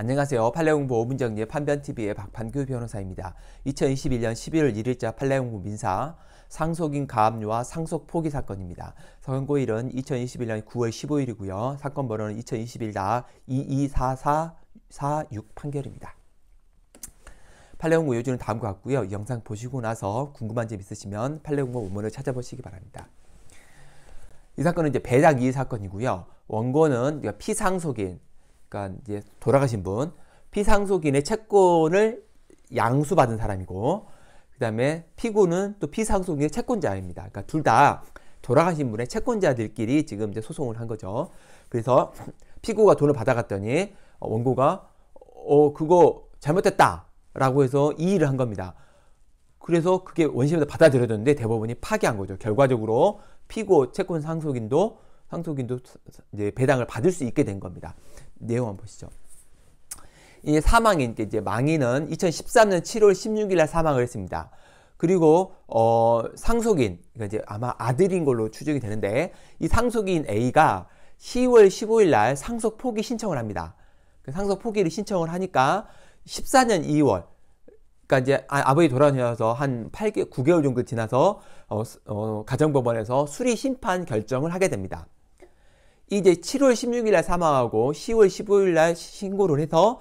안녕하세요. 판례공부 5분 정리의 판변TV의 박판규 변호사입니다. 2021년 11월 1일자 판례공부 민사 상속인 가압류와 상속 포기 사건입니다. 선고일은 2021년 9월 15일이고요. 사건 번호는 2021-224446 판결입니다. 판례공부 요지는 다음과 같고요. 영상 보시고 나서 궁금한 점 있으시면 판례공부 원문을 찾아보시기 바랍니다. 이 사건은 이제 배작 이의 사건이고요. 원고는 피상속인 그러니까 이제 돌아가신 분 피상속인의 채권을 양수받은 사람이고 그다음에 피고는 또 피상속인의 채권자입니다. 그러니까 둘 다 돌아가신 분의 채권자들끼리 지금 이제 소송을 한 거죠. 그래서 피고가 돈을 받아갔더니 원고가 어 그거 잘못됐다라고 해서 이의를 한 겁니다. 그래서 그게 원심에서 받아들여졌는데 대법원이 파기한 거죠. 결과적으로 피고 채권 상속인도 상속인도 이제 배당을 받을 수 있게 된 겁니다. 내용 한번 보시죠. 이 사망인 이제 망인은 2013년 7월 16일 날 사망을 했습니다. 그리고 어 상속인 그러니까 이제 아마 아들인 걸로 추정이 되는데 이 상속인 A가 10월 15일 날 상속 포기 신청을 합니다. 그 상속 포기를 신청을 하니까 14년 2월 그러니까 이제 아, 버지 돌아가셔서 한 8개 9개월 정도 지나서 어, 어, 가정법원에서 수리 심판 결정을 하게 됩니다. 이제 7월 16일 날 사망하고 10월 15일 날 신고를 해서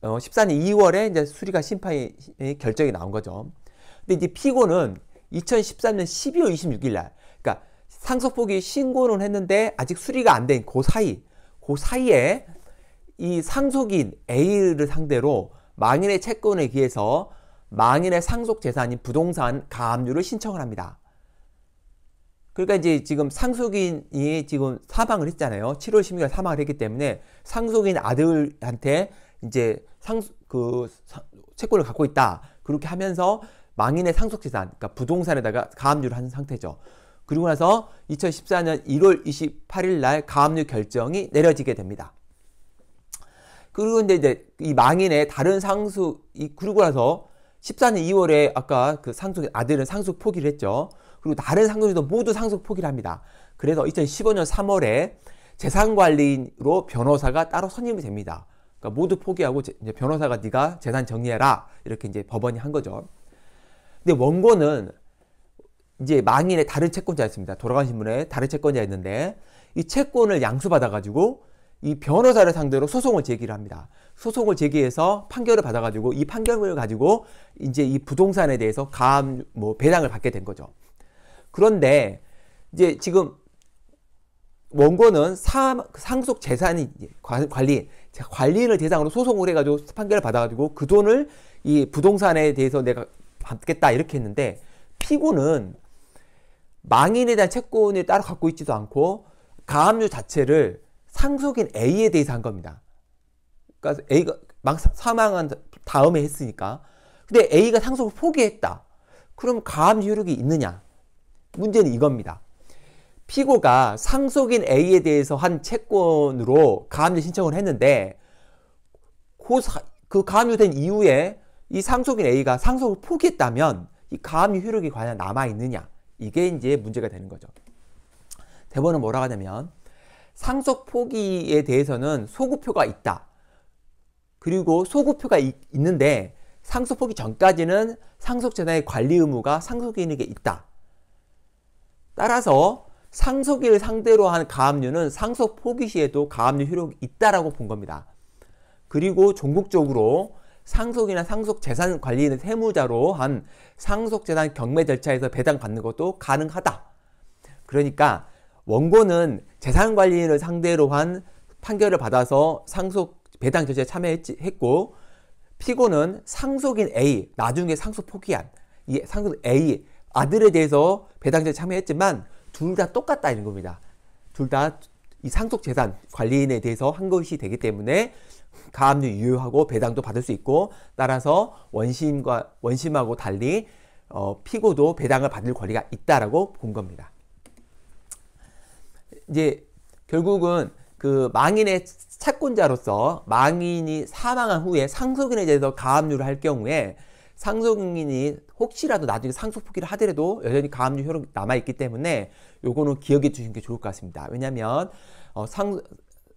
어, 14년 2월에 이제 수리가 심판이 예, 결정이 나온 거죠. 근데 이제 피고는 2013년 12월 26일 날 그러니까 상속포기 신고는 했는데 아직 수리가 안 된 그 사이 그 사이에 이 상속인 A를 상대로 망인의 채권에 기해서 망인의 상속 재산인 부동산 가압류를 신청을 합니다. 그러니까 이제 지금 상속인이 지금 사망을 했잖아요. 7월 16일 사망을 했기 때문에 상속인 아들한테 이제 상 그 채권을 갖고 있다. 그렇게 하면서 망인의 상속재산, 그러니까 부동산에다가 가압류를 한 상태죠. 그리고 나서 2014년 1월 28일 날 가압류 결정이 내려지게 됩니다. 그리고 이제 이 망인의 다른 상속, 이, 그리고 나서 14년 2월에 아까 그 상속, 아들은 상속 포기를 했죠. 그리고 다른 상속주도 모두 상속 포기를 합니다. 그래서 2015년 3월에 재산관리인으로 변호사가 따로 선임이 됩니다. 그러니까 모두 포기하고 제, 변호사가 네가 재산 정리해라 이렇게 이제 법원이 한 거죠. 근데 원고는 이제 망인의 다른 채권자였습니다. 돌아가신 분의 다른 채권자였는데 이 채권을 양수받아가지고 이 변호사를 상대로 소송을 제기를 합니다. 소송을 제기해서 판결을 받아가지고 이 판결을 가지고 이제 이 부동산에 대해서 감, 뭐 배당을 받게 된 거죠. 그런데 이제 지금 원고는 사, 상속 재산 관리 관리인을 대상으로 소송을 해가지고 판결을 받아가지고 그 돈을 이 부동산에 대해서 내가 받겠다 이렇게 했는데 피고는 망인에 대한 채권을 따로 갖고 있지도 않고 가압류 자체를 상속인 A에 대해서 한 겁니다. 그러니까 A가 막 사망한 다음에 했으니까 근데 A가 상속을 포기했다. 그럼 가압류 효력이 있느냐? 문제는 이겁니다. 피고가 상속인 A에 대해서 한 채권으로 가압류 신청을 했는데 그 가압류된 이후에 이 상속인 A가 상속을 포기했다면 이 가압류 효력이 과연 남아있느냐 이게 이제 문제가 되는 거죠. 대법은 뭐라고 하냐면 상속 포기에 대해서는 소구표가 있다. 그리고 소구표가 이, 있는데 상속 포기 전까지는 상속재단의 관리 의무가 상속인에게 있다. 따라서 상속일 상대로 한 가압류는 상속 포기 시에도 가압류 효력이 있다라고 본 겁니다. 그리고 종국적으로 상속이나 상속 재산 관리는 세무자로 한 상속 재산 경매 절차에서 배당 받는 것도 가능하다. 그러니까 원고는 재산 관리인을 상대로 한 판결을 받아서 상속 배당 절차에 참여했고 피고는 상속인 A 나중에 상속 포기한 이 상속 A 아들에 대해서 배당제 참여했지만 둘 다 똑같다 이런 겁니다. 둘 다 이 상속 재산 관리인에 대해서 한 것이 되기 때문에 가압류 유효하고 배당도 받을 수 있고 따라서 원심과 원심하고 달리 어, 피고도 배당을 받을 권리가 있다라고 본 겁니다. 이제 결국은 그 망인의 채권자로서 망인이 사망한 후에 상속인에 대해서 가압류를 할 경우에 상속인이 혹시라도 나중에 상속 포기를 하더라도 여전히 가압류 효력 남아있기 때문에 요거는 기억해 주시는 게 좋을 것 같습니다. 왜냐하면 어, 상,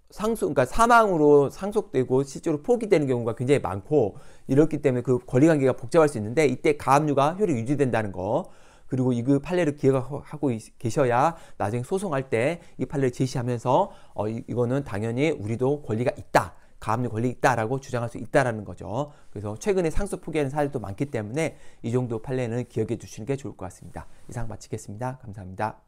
상속, 그러니까 사망으로 상속되고 실제로 포기되는 경우가 굉장히 많고 이렇기 때문에 그 권리관계가 복잡할 수 있는데 이때 가압류가 효력 이 유지된다는 거 그리고 이 그 판례를 기억하고 계셔야 나중에 소송할 때 이 판례를 제시하면서 어, 이, 이거는 당연히 우리도 권리가 있다. 가압류 권리 있다라고 주장할 수 있다라는 거죠. 그래서 최근에 상속 포기하는 사례도 많기 때문에 이 정도 판례는 기억해 주시는 게 좋을 것 같습니다. 이상 마치겠습니다. 감사합니다.